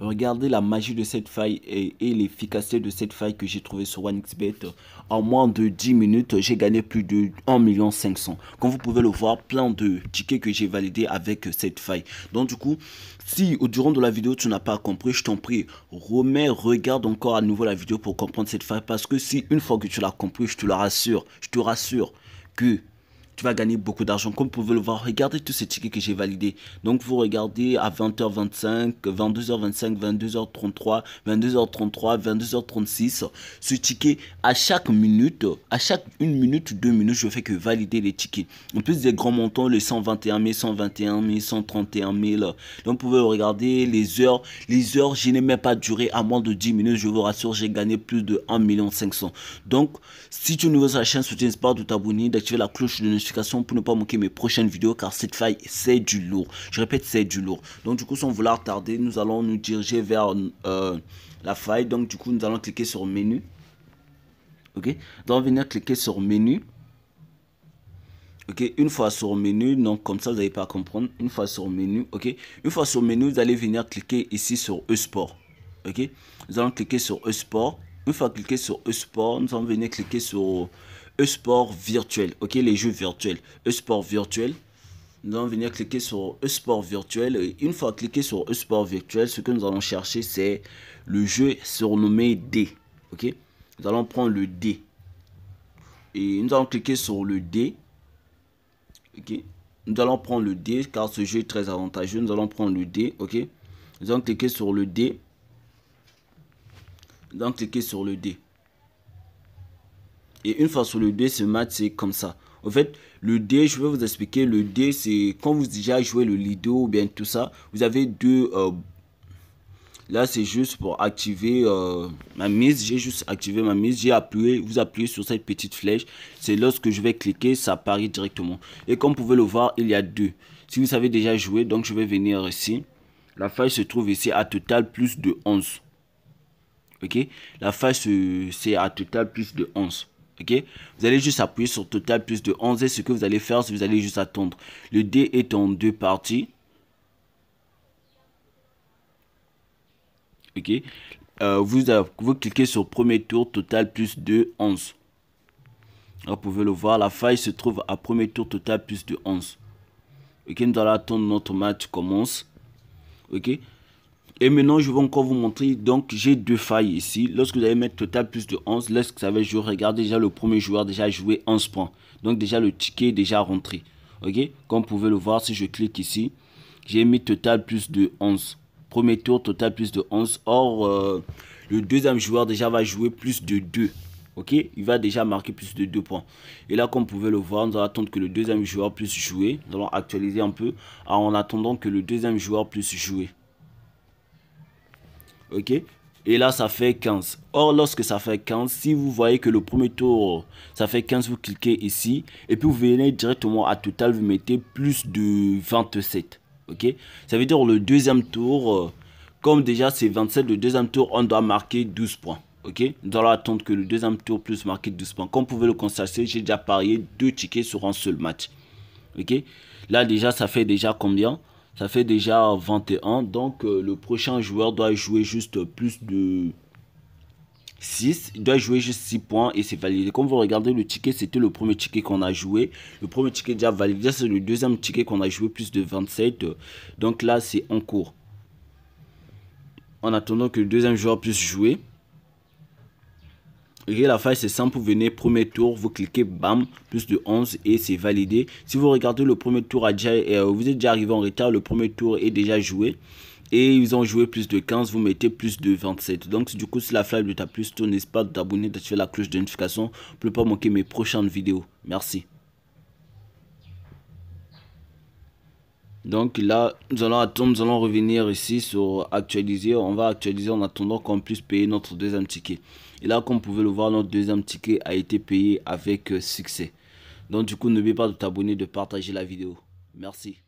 Regardez la magie de cette faille et, l'efficacité de cette faille que j'ai trouvée sur OneXBet. En moins de 10 minutes, j'ai gagné plus de 1 million Comme vous pouvez le voir, plein de tickets que j'ai validés avec cette faille. Donc du coup, si au durant de la vidéo tu n'as pas compris, je t'en prie, remets, regarde encore à nouveau la vidéo pour comprendre cette faille. Parce que si une fois que tu l'as compris, je te la rassure, je te rassure que tu vas gagner beaucoup d'argent. Comme vous pouvez le voir, regardez tous ces tickets que j'ai validés. Donc vous regardez à 20h25, 22h25, 22h33, 22h33, 22h36. Ce ticket, à chaque minute, à chaque une minute, deux minutes, je fais que valider les tickets. En plus des grands montants, les 121 000, 121 000, 131 000. Donc vous pouvez regarder les heures. Les heures, je n'ai même pas duré à moins de 10 minutes. Je vous rassure, j'ai gagné plus de 1 500 000. Donc si tu es nouveau sur la chaîne, soutiens pas de t'abonner, d'activer la cloche de notification pour ne pas manquer mes prochaines vidéos car cette faille c'est du lourd. Je répète c'est du lourd. Donc du coup sans vouloir tarder nous allons nous diriger vers euh, la faille. Donc du coup nous allons cliquer sur menu. Ok. Donc venir cliquer sur menu. Ok, une fois sur menu, donc comme ça vous n'allez pas à comprendre. Une fois sur menu, ok. Une fois sur menu, vous allez venir cliquer ici sur e-sport. Ok, nous allons cliquer sur e-sport. Une fois cliqué sur e-sport, nous allons venir cliquer sur e-sport virtuel, ok, les jeux virtuels, e-sport virtuel. Nous allons venir cliquer sur e-sport virtuel et une fois cliqué sur e-sport virtuel, ce que nous allons chercher c'est le jeu surnommé D, ok. Nous allons prendre le D et nous allons cliquer sur le D, ok. Nous allons prendre le D car ce jeu est très avantageux. Nous allons prendre le D, ok. Nous allons cliquer sur le D. donc cliquer sur le D. Et une fois sur le dé, ce match, c'est comme ça. En fait, le dé, je vais vous expliquer, le dé, c'est quand vous déjà jouez le lido ou bien tout ça, vous avez deux... Euh, là, c'est juste pour activer euh, ma mise. J'ai juste activé ma mise. J'ai appuyé, vous appuyez sur cette petite flèche. C'est lorsque je vais cliquer, ça apparaît directement. Et comme vous pouvez le voir, il y a deux. Si vous avez déjà joué, donc je vais venir ici. La faille se trouve ici à total plus de 11. Ok La faille, c'est à total plus de 11 ok Vous allez juste appuyer sur total plus de 11 et ce que vous allez faire, c'est vous allez juste attendre. Le dé est en deux parties. Ok euh, vous, euh, vous cliquez sur premier tour total plus de 11. Vous pouvez le voir, la faille se trouve à premier tour total plus de 11. Ok, nous allons attendre notre match commence. Ok, et maintenant, je vais encore vous montrer. Donc, j'ai deux failles ici. Lorsque vous allez mettre total plus de 11, que ça va je regarde déjà le premier joueur déjà joué 11 points. Donc, déjà le ticket est déjà rentré. Ok Comme vous pouvez le voir, si je clique ici, j'ai mis total plus de 11. Premier tour, total plus de 11. Or, euh, le deuxième joueur déjà va jouer plus de 2. Ok Il va déjà marquer plus de 2 points. Et là, comme vous pouvez le voir, nous allons attendre que le deuxième joueur puisse jouer. Nous allons actualiser un peu en attendant que le deuxième joueur puisse jouer ok et là, ça fait 15. Or, lorsque ça fait 15, si vous voyez que le premier tour, ça fait 15, vous cliquez ici. Et puis, vous venez directement à Total, vous mettez plus de 27. Ok Ça veut dire le deuxième tour, euh, comme déjà c'est 27, le deuxième tour, on doit marquer 12 points. Ok Nous allons attendre que le deuxième tour plus marquer 12 points. Comme vous pouvez le constater, j'ai déjà parié deux tickets sur un seul match. Ok Là, déjà, ça fait déjà combien ça fait déjà 21. Donc euh, le prochain joueur doit jouer juste plus de 6. Il doit jouer juste 6 points et c'est validé. Comme vous regardez le ticket, c'était le premier ticket qu'on a joué. Le premier ticket déjà validé. C'est le deuxième ticket qu'on a joué plus de 27. Donc là, c'est en cours. En attendant que le deuxième joueur puisse jouer la faille, c'est simple, vous venez, premier tour, vous cliquez, bam, plus de 11 et c'est validé. Si vous regardez, le premier tour a déjà, euh, vous êtes déjà arrivé en retard, le premier tour est déjà joué. Et ils ont joué plus de 15, vous mettez plus de 27. Donc du coup, si la flamme de ta plus tôt, n'hésite pas d'abonner, d'activer la cloche de notification pour ne pas manquer mes prochaines vidéos. Merci. Donc là, nous allons attendre, nous allons revenir ici sur actualiser. On va actualiser en attendant qu'on puisse payer notre deuxième ticket. Et là, comme vous pouvez le voir, notre deuxième ticket a été payé avec euh, succès. Donc du coup, n'oubliez pas de t'abonner, de partager la vidéo. Merci.